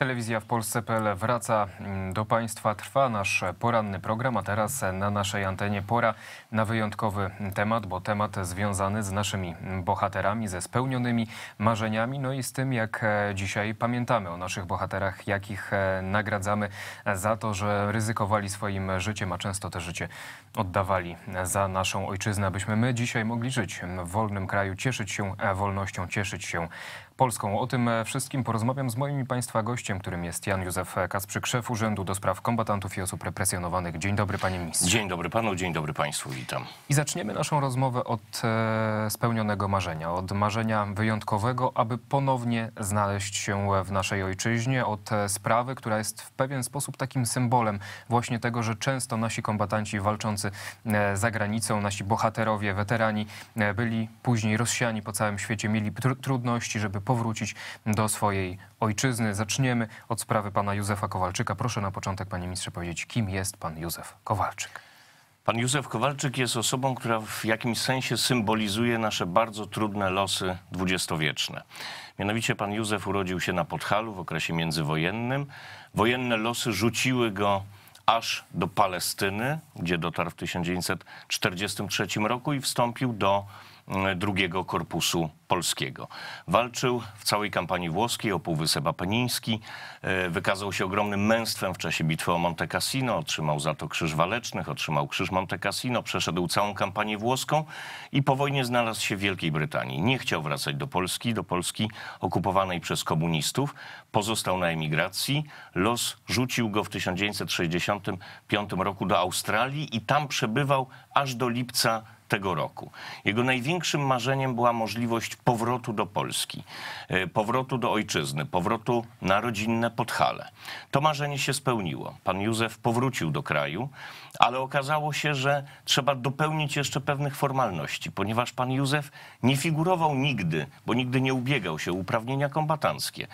Telewizja w Polsce.pl wraca mm, do Państwa. Trwa nasz poranny program, a teraz na naszej antenie pora na wyjątkowy temat, bo temat związany z naszymi bohaterami, ze spełnionymi marzeniami, no i z tym, jak e, dzisiaj pamiętamy o naszych bohaterach, jakich e, nagradzamy za to, że ryzykowali swoim życiem, a często te życie oddawali za naszą ojczyznę, abyśmy my dzisiaj mogli żyć w wolnym kraju, cieszyć się wolnością, cieszyć się Polską. O tym e, wszystkim porozmawiam z moim i Państwa gościem, którym jest Jan Józef Kasprzyk, szef Urzędu do Spraw Kombatantów i Osób Represjonowanych. Dzień dobry, panie ministrze. Dzień dobry panu, dzień dobry państwu, witam. I zaczniemy naszą rozmowę od e, spełnionego marzenia, od marzenia wyjątkowego, aby ponownie znaleźć się w naszej ojczyźnie, od e, sprawy, która jest w pewien sposób takim symbolem właśnie tego, że często nasi kombatanci walczący za granicą, nasi bohaterowie, weterani byli później rozsiani po całym świecie, mieli trudności, żeby powrócić do swojej ojczyzny. Zaczniemy od sprawy pana Józefa Kowalczyka. Proszę na początek, panie ministrze, powiedzieć, kim jest pan Józef Kowalczyk? Pan Józef Kowalczyk jest osobą, która w jakimś sensie symbolizuje nasze bardzo trudne losy dwudziestowieczne. Mianowicie pan Józef urodził się na Podhalu w okresie międzywojennym. Wojenne losy rzuciły go aż do Palestyny, gdzie dotarł w 1943 roku i wstąpił do E, drugiego korpusu polskiego. Walczył w całej kampanii włoskiej o Półwysep Apeniński, e, wykazał się ogromnym męstwem w czasie bitwy o Monte Cassino, otrzymał za to Krzyż Walecznych, otrzymał Krzyż Monte Cassino, przeszedł całą kampanię włoską i po wojnie znalazł się w Wielkiej Brytanii. Nie chciał wracać do Polski, do Polski okupowanej przez komunistów, pozostał na emigracji. Los rzucił go w 1965 roku do Australii i tam przebywał aż do lipca tego roku. Jego największym marzeniem była możliwość powrotu do Polski, e, powrotu do ojczyzny, powrotu na rodzinne Podhale. To marzenie się spełniło. Pan Józef powrócił do kraju, ale okazało się, że trzeba dopełnić jeszcze pewnych formalności, ponieważ pan Józef nie figurował nigdy, bo nigdy nie ubiegał się uprawnienia kombatanckie.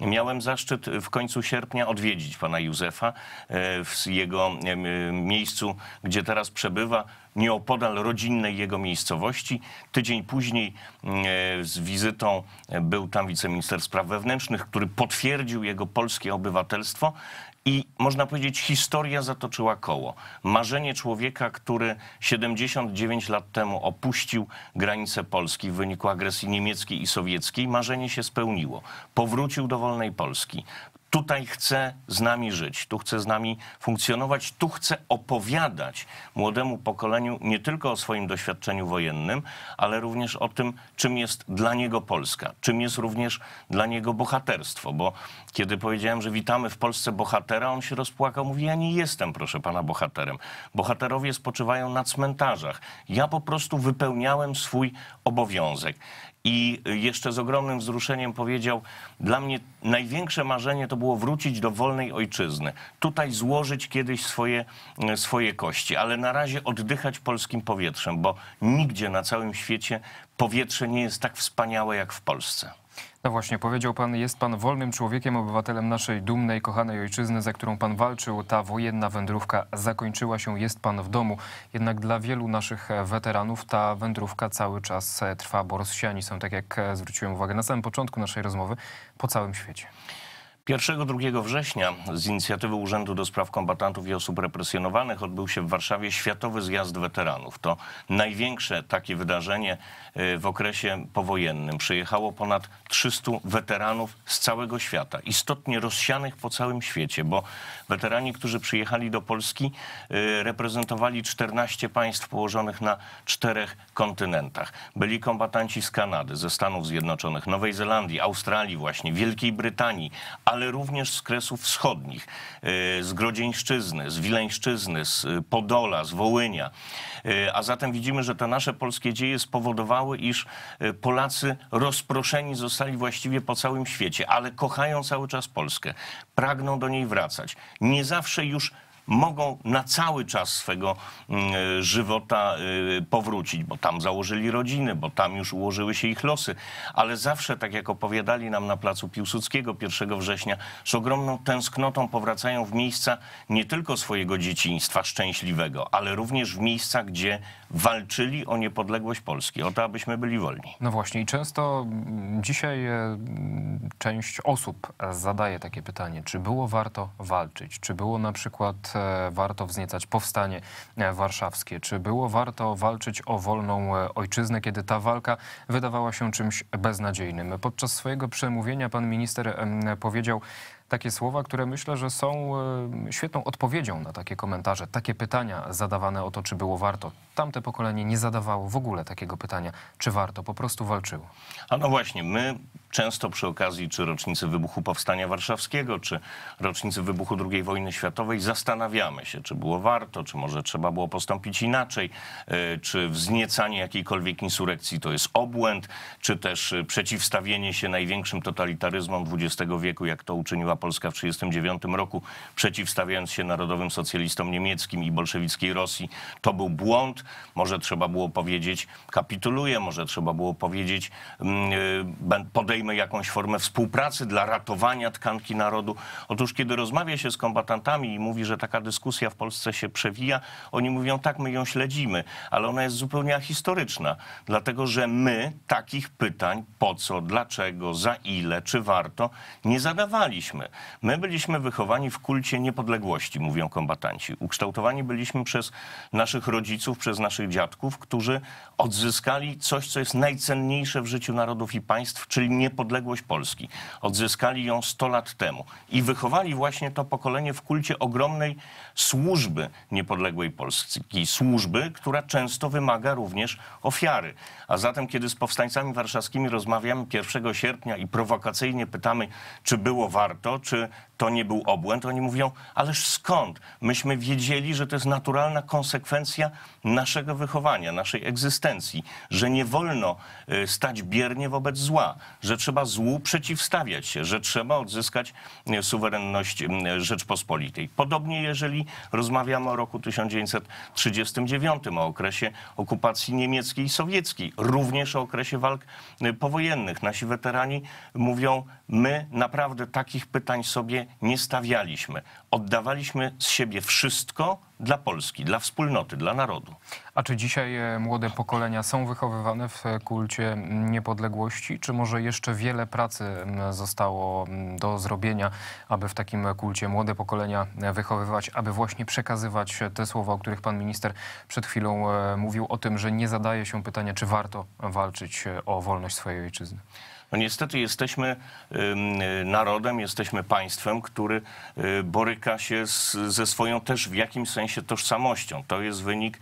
Miałem zaszczyt w końcu sierpnia odwiedzić pana Józefa e, w jego e, miejscu, gdzie teraz przebywa nieopodal rodzinnej jego miejscowości. Tydzień później mm, e, z wizytą e, był tam wiceminister spraw wewnętrznych, który potwierdził jego polskie obywatelstwo i można powiedzieć, historia zatoczyła koło. Marzenie człowieka, który 79 lat temu opuścił granice Polski w wyniku agresji niemieckiej i sowieckiej, marzenie się spełniło. Powrócił do wolnej Polski tutaj chce z nami żyć, tu chce z nami funkcjonować, tu chce opowiadać młodemu pokoleniu nie tylko o swoim doświadczeniu wojennym, ale również o tym, czym jest dla niego Polska, czym jest również dla niego bohaterstwo. Bo kiedy powiedziałem, że witamy w Polsce bohatera, on się rozpłakał, mówi: Ja nie jestem, proszę pana, bohaterem. Bohaterowie spoczywają na cmentarzach. Ja po prostu wypełniałem swój obowiązek i jeszcze z ogromnym wzruszeniem powiedział, dla mnie największe marzenie to było wrócić do wolnej ojczyzny, tutaj złożyć kiedyś swoje, e, swoje kości, ale na razie oddychać polskim powietrzem, bo nigdzie na całym świecie powietrze nie jest tak wspaniałe jak w Polsce. No właśnie, powiedział pan, jest pan wolnym człowiekiem, obywatelem naszej dumnej, kochanej ojczyzny, za którą pan walczył. Ta wojenna wędrówka zakończyła się, jest pan w domu. Jednak dla wielu naszych weteranów ta wędrówka cały czas e, trwa, bo Rosjanie są, tak jak e, zwróciłem uwagę na samym początku naszej rozmowy, po całym świecie. 1-2 września z inicjatywy Urzędu do Spraw Kombatantów i Osób Represjonowanych odbył się w Warszawie Światowy Zjazd Weteranów. To największe takie wydarzenie y, w okresie powojennym. Przyjechało ponad 300 weteranów z całego świata, istotnie rozsianych po całym świecie, bo weterani, którzy przyjechali do Polski, y, reprezentowali 14 państw położonych na czterech kontynentach. Byli kombatanci z Kanady, ze Stanów Zjednoczonych, Nowej Zelandii, Australii właśnie, Wielkiej Brytanii, a ale również z kresów wschodnich, y, z Grodzieńszczyzny, z Wileńszczyzny, z y, Podola, z Wołynia. Y, a zatem widzimy, że te nasze polskie dzieje spowodowały, iż Polacy rozproszeni zostali właściwie po całym świecie, ale kochają cały czas Polskę, pragną do niej wracać. Nie zawsze już mogą na cały czas swego mm, e, żywota e, powrócić, bo tam założyli rodziny, bo tam już ułożyły się ich losy. Ale zawsze, tak jak opowiadali nam na placu Piłsudskiego 1 września, z ogromną tęsknotą powracają w miejsca nie tylko swojego dzieciństwa szczęśliwego, ale również w miejsca, gdzie walczyli o niepodległość Polski, o to, abyśmy byli wolni. No właśnie i często mm, dzisiaj e, mm, część osób zadaje takie pytanie, czy było warto walczyć, czy było na przykład E, warto wzniecać powstanie e, warszawskie? Czy było warto walczyć o wolną e, ojczyznę, kiedy ta walka wydawała się czymś beznadziejnym? Podczas swojego przemówienia pan minister powiedział, takie słowa, które myślę, że są e, świetną odpowiedzią na takie komentarze, takie pytania zadawane o to, czy było warto. Tamte pokolenie nie zadawało w ogóle takiego pytania, czy warto, po prostu walczyło. A no właśnie, my często przy okazji czy rocznicy wybuchu Powstania Warszawskiego, czy rocznicy wybuchu II wojny światowej zastanawiamy się, czy było warto, czy może trzeba było postąpić inaczej, e, czy wzniecanie jakiejkolwiek insurekcji to jest obłęd, czy też e, przeciwstawienie się największym totalitaryzmom XX wieku, jak to uczyniła Polska w 1939 roku, przeciwstawiając się narodowym socjalistom niemieckim i bolszewickiej Rosji. To był błąd. Może trzeba było powiedzieć, kapituluję, może trzeba było powiedzieć, mm, e, podejmę jakąś formę współpracy dla ratowania tkanki narodu. Otóż, kiedy rozmawia się z kombatantami i mówi, że taka dyskusja w Polsce się przewija, oni mówią, tak, my ją śledzimy, ale ona jest zupełnie historyczna, dlatego że my takich pytań po co, dlaczego, za ile, czy warto nie zadawaliśmy. My byliśmy wychowani w kulcie niepodległości, mówią kombatanci. Ukształtowani byliśmy przez naszych rodziców, przez naszych dziadków, którzy odzyskali coś, co jest najcenniejsze w życiu narodów i państw, czyli niepodległość Polski. Odzyskali ją 100 lat temu i wychowali właśnie to pokolenie w kulcie ogromnej służby niepodległej Polski. Służby, która często wymaga również ofiary. A zatem, kiedy z powstańcami warszawskimi rozmawiamy 1 sierpnia i prowokacyjnie pytamy, czy było warto, czy to nie był obłęd. Oni mówią, ależ skąd? Myśmy wiedzieli, że to jest naturalna konsekwencja naszego wychowania, naszej egzystencji, że nie wolno y, stać biernie wobec zła, że trzeba złu przeciwstawiać się, że trzeba odzyskać y, suwerenność y, Rzeczpospolitej. Podobnie jeżeli rozmawiamy o roku 1939, o okresie okupacji niemieckiej i sowieckiej, również o okresie walk powojennych. Nasi weterani mówią, my naprawdę takich pytań pytań sobie nie stawialiśmy. Oddawaliśmy z siebie wszystko dla Polski, dla wspólnoty, dla narodu. A czy dzisiaj e, młode pokolenia są wychowywane w e, kulcie niepodległości? Czy może jeszcze wiele pracy zostało do zrobienia, aby w takim kulcie młode pokolenia e, wychowywać, aby właśnie przekazywać te słowa, o których pan minister przed chwilą mówił, o tym, że nie zadaje się pytania, czy warto walczyć o wolność swojej ojczyzny? No niestety jesteśmy narodem, jesteśmy państwem, który y, boryka się z, ze swoją też w jakimś sensie tożsamością. To jest wynik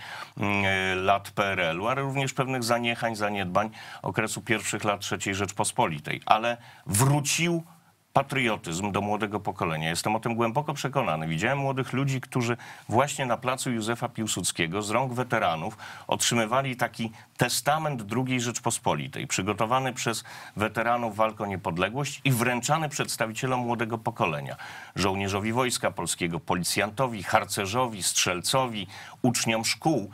lat PRL-u, ale również pewnych zaniechań, zaniedbań okresu pierwszych lat III Rzeczpospolitej. Ale wrócił patriotyzm do młodego pokolenia. Jestem o tym głęboko przekonany. Widziałem młodych ludzi, którzy właśnie na placu Józefa Piłsudskiego z rąk weteranów otrzymywali taki testament II Rzeczpospolitej, przygotowany przez weteranów walk o niepodległość i wręczany przedstawicielom młodego pokolenia. Żołnierzowi Wojska Polskiego, policjantowi, harcerzowi, strzelcowi, uczniom szkół.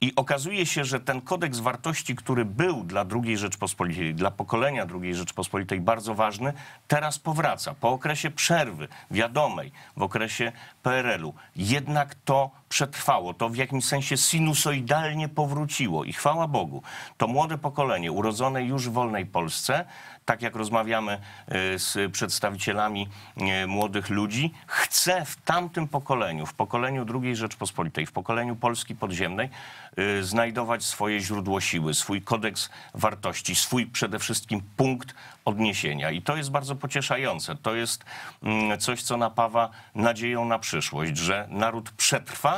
I okazuje się, że ten kodeks wartości, który był dla II Rzeczpospolitej, dla pokolenia II Rzeczpospolitej bardzo ważny, teraz powraca po okresie przerwy wiadomej, w okresie PRL-u. Jednak to przetrwało, to w jakimś sensie sinusoidalnie powróciło i chwała Bogu, to młode pokolenie urodzone już w wolnej Polsce, tak jak rozmawiamy e, z przedstawicielami e, młodych ludzi, chce w tamtym pokoleniu, w pokoleniu II Rzeczpospolitej, w pokoleniu Polski podziemnej e, znajdować swoje źródło siły, swój kodeks wartości, swój przede wszystkim punkt odniesienia. I to jest bardzo pocieszające. To jest mm, coś, co napawa nadzieją na przyszłość, że naród przetrwa,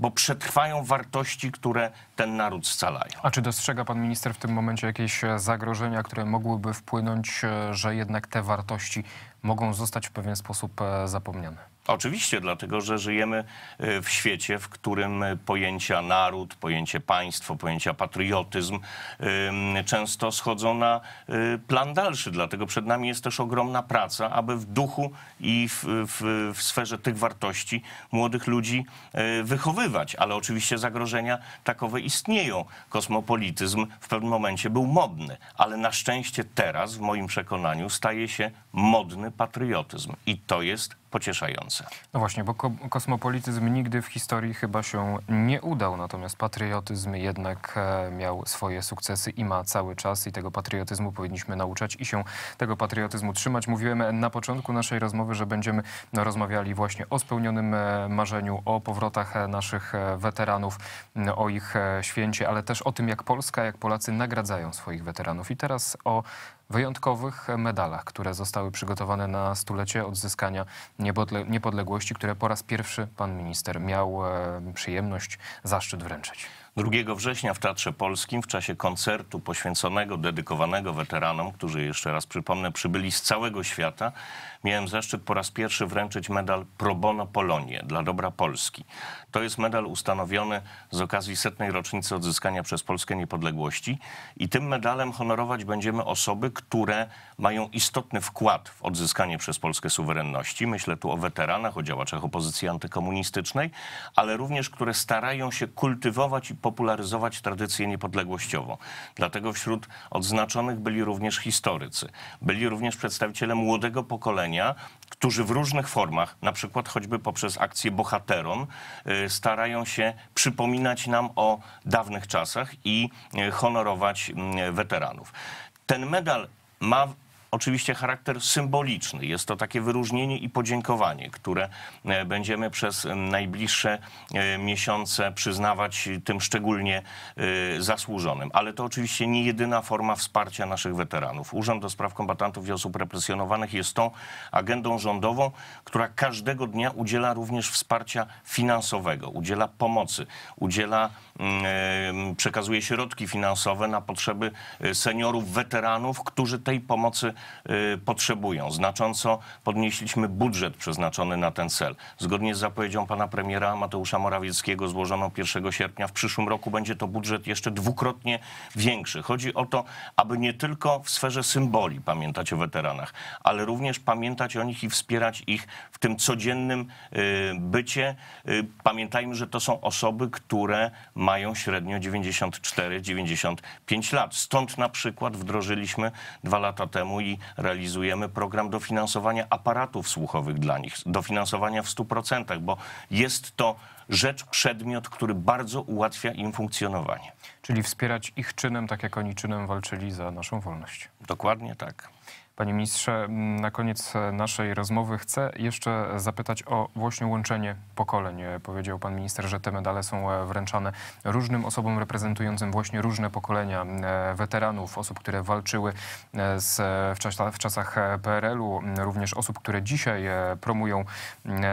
bo przetrwają wartości, które ten naród scalają. A czy dostrzega pan minister w tym momencie jakieś e, zagrożenia, które mogłyby wpłynąć, e, że jednak te wartości mogą zostać w pewien sposób e, zapomniane? Oczywiście, dlatego że żyjemy w świecie, w którym pojęcia naród, pojęcie państwo, pojęcia patriotyzm często schodzą na plan dalszy. Dlatego przed nami jest też ogromna praca, aby w duchu i w, w, w sferze tych wartości młodych ludzi wychowywać ale oczywiście zagrożenia takowe istnieją. Kosmopolityzm w pewnym momencie był modny, ale na szczęście teraz, w moim przekonaniu, staje się modny patriotyzm i to jest pocieszające. No właśnie, bo ko kosmopolityzm nigdy w historii chyba się nie udał, natomiast patriotyzm jednak e, miał swoje sukcesy i ma cały czas i tego patriotyzmu powinniśmy nauczać i się tego patriotyzmu trzymać. Mówiłem na początku naszej rozmowy, że będziemy no, rozmawiali właśnie o spełnionym e, marzeniu, o powrotach e, naszych weteranów, o ich święcie, ale też o tym, jak Polska, jak Polacy nagradzają swoich weteranów. I teraz o wyjątkowych medalach, które zostały przygotowane na stulecie odzyskania niepodległości, które po raz pierwszy pan minister miał e, przyjemność, zaszczyt wręczyć. 2 września w Teatrze Polskim w czasie koncertu poświęconego, dedykowanego weteranom, którzy jeszcze raz przypomnę, przybyli z całego świata, miałem zaszczyt po raz pierwszy wręczyć medal Pro Bono Polonie dla dobra Polski. To jest medal ustanowiony z okazji setnej rocznicy odzyskania przez Polskę niepodległości i tym medalem honorować będziemy osoby, które mają istotny wkład w odzyskanie przez Polskę suwerenności. Myślę tu o weteranach, o działaczach opozycji antykomunistycznej, ale również które starają się kultywować i popularyzować tradycję niepodległościową. Dlatego wśród odznaczonych byli również historycy, byli również przedstawiciele młodego pokolenia, którzy w różnych formach, na przykład choćby poprzez akcję Bohateron, y, starają się przypominać nam o dawnych czasach i y, honorować mm, weteranów. Ten medal ma oczywiście charakter symboliczny. Jest to takie wyróżnienie i podziękowanie, które e, będziemy przez e, najbliższe e, miesiące przyznawać tym szczególnie zasłużonym. Ale to oczywiście nie jedyna forma wsparcia naszych weteranów. Urząd do Spraw Kombatantów i Osób Represjonowanych jest tą agendą rządową, która każdego dnia udziela również wsparcia finansowego, udziela pomocy, udziela, mm, przekazuje środki finansowe na potrzeby seniorów, weteranów, którzy tej pomocy Y, potrzebują. Znacząco podnieśliśmy budżet przeznaczony na ten cel. Zgodnie z zapowiedzią pana premiera Mateusza Morawieckiego złożoną 1 sierpnia w przyszłym roku będzie to budżet jeszcze dwukrotnie większy. Chodzi o to, aby nie tylko w sferze symboli pamiętać o weteranach, ale również pamiętać o nich i wspierać ich w tym codziennym y, bycie. Y, pamiętajmy, że to są osoby, które mają średnio 94-95 lat. Stąd na przykład wdrożyliśmy dwa lata temu i realizujemy program dofinansowania aparatów słuchowych dla nich, dofinansowania w 100%, bo jest to rzecz, przedmiot, który bardzo ułatwia im funkcjonowanie. Czyli wspierać ich czynem, tak jak oni czynem walczyli za naszą wolność. Dokładnie tak. Panie ministrze, mm, na koniec e, naszej rozmowy chcę jeszcze zapytać o właśnie łączenie pokoleń. E, powiedział pan minister, że te medale są e, wręczane różnym osobom reprezentującym właśnie różne pokolenia weteranów, osób, które walczyły z, w, czas, w czasach PRL-u, również osób, które dzisiaj promują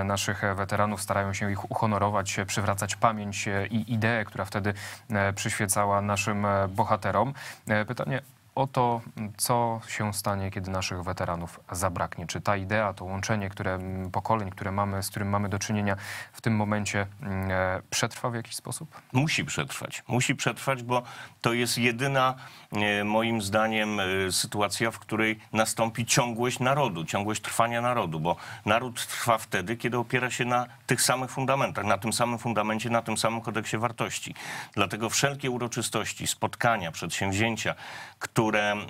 naszych weteranów, starają się ich uhonorować, przywracać pamięć i ideę, która wtedy przyświecała naszym bohaterom. Pytanie, o to, mm, co się stanie, kiedy naszych weteranów zabraknie. Czy ta idea, to łączenie które, mm, pokoleń, które mamy, z którym mamy do czynienia w tym momencie mm, e, przetrwa w jakiś sposób? Musi przetrwać. Musi przetrwać, bo to jest jedyna e, moim zdaniem e, sytuacja, w której nastąpi ciągłość narodu, ciągłość trwania narodu, bo naród trwa wtedy, kiedy opiera się na tych samych fundamentach, na tym samym fundamencie, na tym samym kodeksie wartości. Dlatego wszelkie uroczystości, spotkania, przedsięwzięcia, które które mm,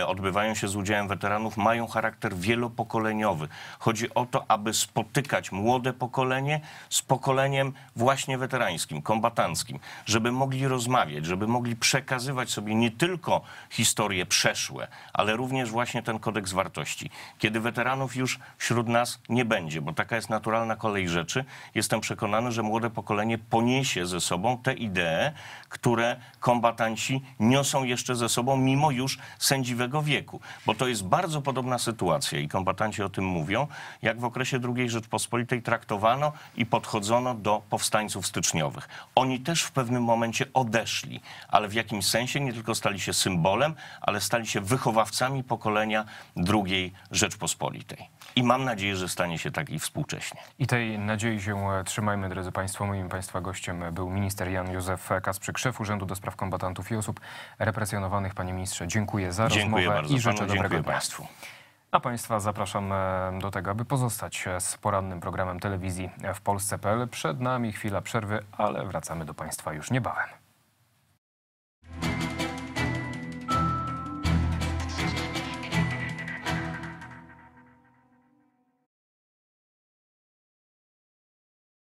e, odbywają się z udziałem weteranów, mają charakter wielopokoleniowy. Chodzi o to, aby spotykać młode pokolenie z pokoleniem właśnie weterańskim, kombatanckim, żeby mogli rozmawiać, żeby mogli przekazywać sobie nie tylko historie przeszłe, ale również właśnie ten kodeks wartości. Kiedy weteranów już wśród nas nie będzie, bo taka jest naturalna kolej rzeczy, jestem przekonany, że młode pokolenie poniesie ze sobą te idee, które kombatanci niosą jeszcze ze sobą, mimo już już sędziwego wieku, bo to jest bardzo podobna sytuacja i kombatanci o tym mówią, jak w okresie II Rzeczpospolitej traktowano i podchodzono do powstańców styczniowych. Oni też w pewnym momencie odeszli, ale w jakimś sensie nie tylko stali się symbolem, ale stali się wychowawcami pokolenia II Rzeczpospolitej. I mam nadzieję, że stanie się tak i współcześnie. I tej nadziei się e, trzymajmy, drodzy Państwo. Moim Państwa gościem e, był minister Jan Józef Kasprzyk, szef Urzędu do Spraw Kombatantów i Osób Represjonowanych. Panie ministrze, dziękuję za dziękuję rozmowę bardzo i życzę panu, dobrego dnia. Państwu. A Państwa zapraszam e, do tego, aby pozostać e, z porannym programem telewizji e, w Polsce.pl. Przed nami chwila przerwy, ale wracamy do Państwa już niebawem.